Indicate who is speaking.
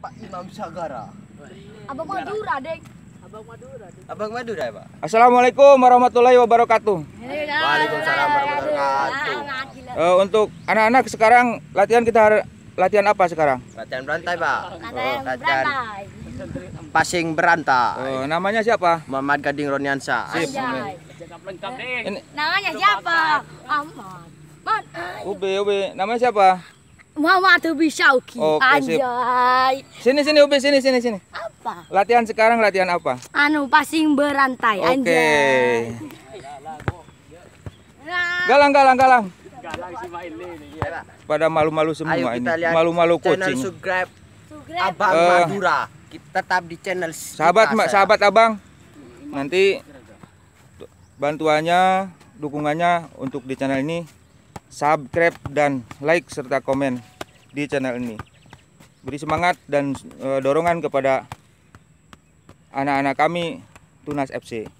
Speaker 1: Pak Imam Sagara. Abang Madura, Dek. Abang Madura. Dek. Abang Madura ya, Pak. Assalamualaikum warahmatullahi wabarakatuh. Waalaikumsalam warahmatullahi wabarakatuh. Eh, untuk anak-anak sekarang latihan kita latihan apa sekarang? Latihan berantai, Pak. Oh. Latihan Passing berantai. Oh, namanya siapa? Muhammad Gading Roniansa. Sip. Namanya siapa? Ahmad. Ube, Ube. Namanya siapa? Mama tuh bisa Uki. Anjay. Sini sini Ubi sini sini sini. Apa? Latihan sekarang latihan apa? Anu passing berantai Oke. Anjay. Galang galang galang. Galang iya. Pada malu-malu semua Ayo kita ini. Malu-malu kucing. Subscribe. subscribe. Abang uh, Madura. Kita tetap di channel Sahabat kita, sahabat saya. Abang. Nanti bantuannya, dukungannya untuk di channel ini subscribe dan like serta komen di channel ini. Beri semangat dan eh, dorongan kepada anak-anak kami Tunas FC.